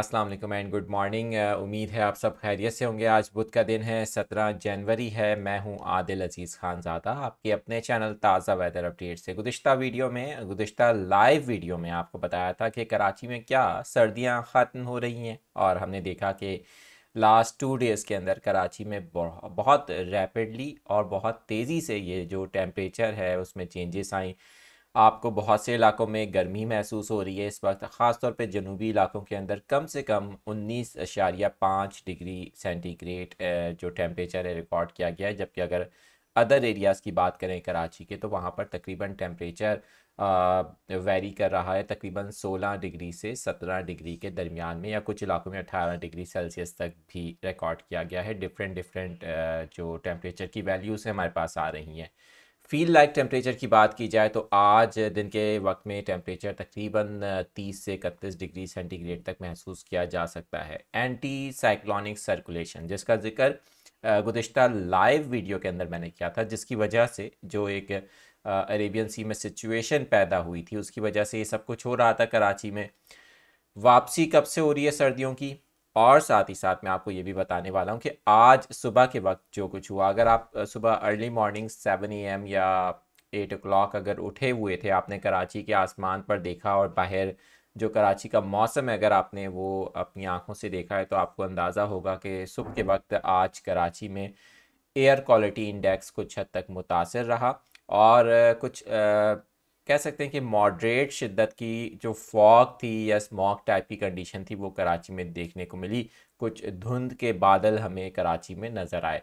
अस्सलाम वालेकुम and good morning उम्मीद है आप सब खैरियत से होंगे आज बुध का दिन है सत्रह जनवरी है मैं हूं आदिल अजीज़ खान ज्यादा आपके अपने चैनल ताज़ा वेदर अपडेट से गुज्त वीडियो में गुज्त लाइव वीडियो में आपको बताया था कि कराची में क्या सर्दियां ख़त्म हो रही हैं और हमने देखा कि लास्ट टू डेज़ के अंदर कराची में बहुत रैपिडली और बहुत तेज़ी से ये जो टेम्परेचर है उसमें चेंजेस आई आपको बहुत से इलाकों में गर्मी महसूस हो रही है इस वक्त ख़ासतौर पर जनूबी इलाकों के अंदर कम से कम उन्नीस अशारिया पाँच डिग्री सेंटीग्रेड जो टेम्परेचर है रिकॉर्ड किया गया है जबकि अगर अदर एरियाज़ की बात करें कराची के तो वहाँ पर तकरीबन टेम्परेचर वेरी कर रहा है तकरीबन 16 डिग्री से 17 डिग्री के दरमियान में या कुछ इलाकों में 18 डिग्री सेल्सियस तक भी रिकॉर्ड किया गया है डिफरेंट डिफरेंट जो टेम्परेचर की वैल्यूज़ हमारे पास आ रही हैं फील लाइक टेम्परेचर की बात की जाए तो आज दिन के वक्त में टेम्परेचर तकरीबन 30 से इकतीस डिग्री सेंटीग्रेड तक महसूस किया जा सकता है एंटी साइक्लोनिक सर्कुलेशन जिसका जिक्र गुजशत लाइव वीडियो के अंदर मैंने किया था जिसकी वजह से जो एक अरेबियन सी में सिचुएशन पैदा हुई थी उसकी वजह से ये सब कुछ हो रहा था कराची में वापसी कब से हो रही है सर्दियों की और साथ ही साथ मैं आपको ये भी बताने वाला हूँ कि आज सुबह के वक्त जो कुछ हुआ अगर आप सुबह अर्ली मॉर्निंग सेवन ए या एट ओ अगर उठे हुए थे आपने कराची के आसमान पर देखा और बाहर जो कराची का मौसम है अगर आपने वो अपनी आंखों से देखा है तो आपको अंदाज़ा होगा कि सुबह के वक्त आज कराची में एयर क्वालिटी इंडेक्स कुछ हद तक मुतासर रहा और कुछ कह सकते हैं कि मॉडरेट शिद्दत की जो फॉग थी या स्मॉक टाइप की कंडीशन थी वो कराची में देखने को मिली कुछ धुंध के बादल हमें कराची में नज़र आए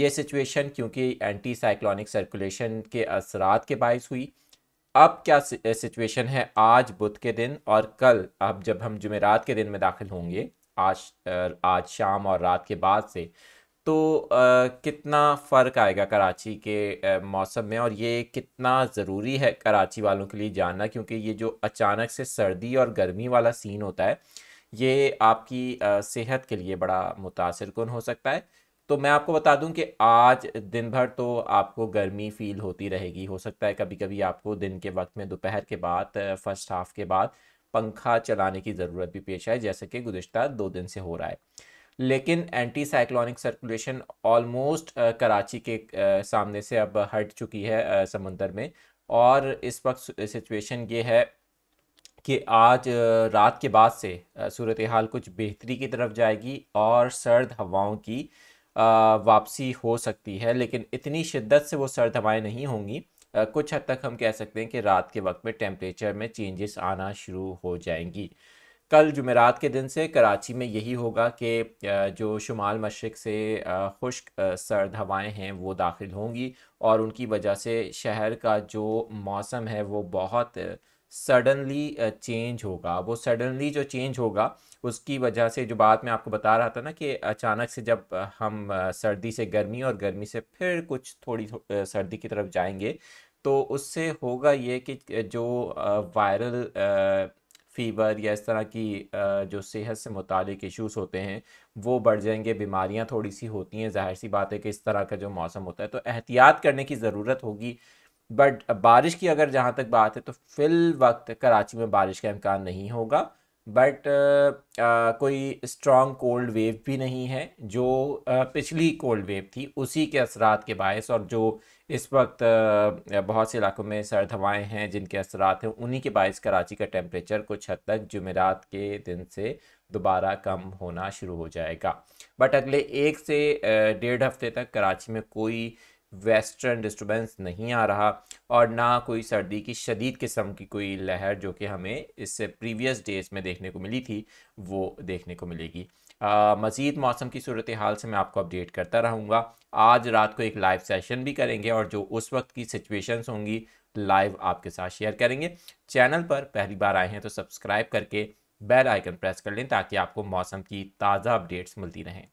ये सिचुएशन क्योंकि एंटी साइक्लोनिक सर्कुलेशन के असरात के बायस हुई अब क्या सिचुएशन है आज बुध के दिन और कल अब जब हम जुमेरात के दिन में दाखिल होंगे आज आज शाम और रात के बाद से तो आ, कितना फ़र्क आएगा कराची के मौसम में और ये कितना ज़रूरी है कराची वालों के लिए जानना क्योंकि ये जो अचानक से सर्दी और गर्मी वाला सीन होता है ये आपकी आ, सेहत के लिए बड़ा मुतासर कन हो सकता है तो मैं आपको बता दूं कि आज दिन भर तो आपको गर्मी फील होती रहेगी हो सकता है कभी कभी आपको दिन के वक्त में दोपहर के बाद फर्स्ट हाफ के बाद पंखा चलाने की ज़रूरत भी पेश आए जैसे कि गुज्तर दो दिन से हो रहा है लेकिन anti cyclonic circulation almost Karachi के आ, uh, सामने से अब हट चुकी है uh, समंदर में और इस वक्त सिचुएशन ये है कि आज uh, रात के बाद से सूरत हाल कुछ बेहतरी की तरफ जाएगी और सर्द हवाओं की वापसी हो सकती है लेकिन इतनी शिद्दत से वो सर्द हवाएं नहीं होंगी कुछ हद तक हम कह सकते हैं कि रात के वक्त में टेम्परेचर में चेंजेस आना शुरू हो जाएंगी कल जुमेरात के दिन से कराची में यही होगा कि जो शुमाल मशरक से खुश्क सर्द हवाएं हैं वो दाखिल होंगी और उनकी वजह से शहर का जो मौसम है वो बहुत सडनली चेंज होगा वो सडनली जो चेंज होगा उसकी वजह से जो बात मैं आपको बता रहा था ना कि अचानक से जब हम सर्दी से गर्मी और गर्मी से फिर कुछ थोड़ी थो, सर्दी की तरफ जाएंगे तो उससे होगा ये कि जो वायरल फ़ीवर या इस तरह की जो सेहत से मुतक इश्यूज होते हैं वो बढ़ जाएंगे बीमारियां थोड़ी सी होती हैं जाहिर सी बात है कि इस तरह का जो मौसम होता है तो एहतियात करने की ज़रूरत होगी बट बारिश की अगर जहाँ तक बात है तो फिल वक्त कराची में बारिश का इम्कान नहीं होगा बट uh, uh, कोई स्ट्रॉन्ग कोल्ड वेव भी नहीं है जो uh, पिछली कोल्ड वेव थी उसी के असरात के बायस और जो इस वक्त uh, बहुत से इलाकों में सर्द हवाएं हैं जिनके असरात हैं उन्हीं के बायस कराची का टेम्परेचर कुछ हद तक जुमेरात के दिन से दोबारा कम होना शुरू हो जाएगा बट अगले एक से uh, डेढ़ हफ्ते तक कराची में कोई वेस्टर्न डिस्टर्बेंस नहीं आ रहा और ना कोई सर्दी की शदीद किस्म की कोई लहर जो कि हमें इससे प्रीवियस डेज़ में देखने को मिली थी वो देखने को मिलेगी मज़ीद मौसम की सूरत हाल से मैं आपको अपडेट करता रहूँगा आज रात को एक लाइव सेशन भी करेंगे और जो उस वक्त की सिचुएशंस होंगी लाइव आपके साथ शेयर करेंगे चैनल पर पहली बार आए हैं तो सब्सक्राइब करके बेल आइकन प्रेस कर लें ताकि आपको मौसम की ताज़ा अपडेट्स मिलती रहें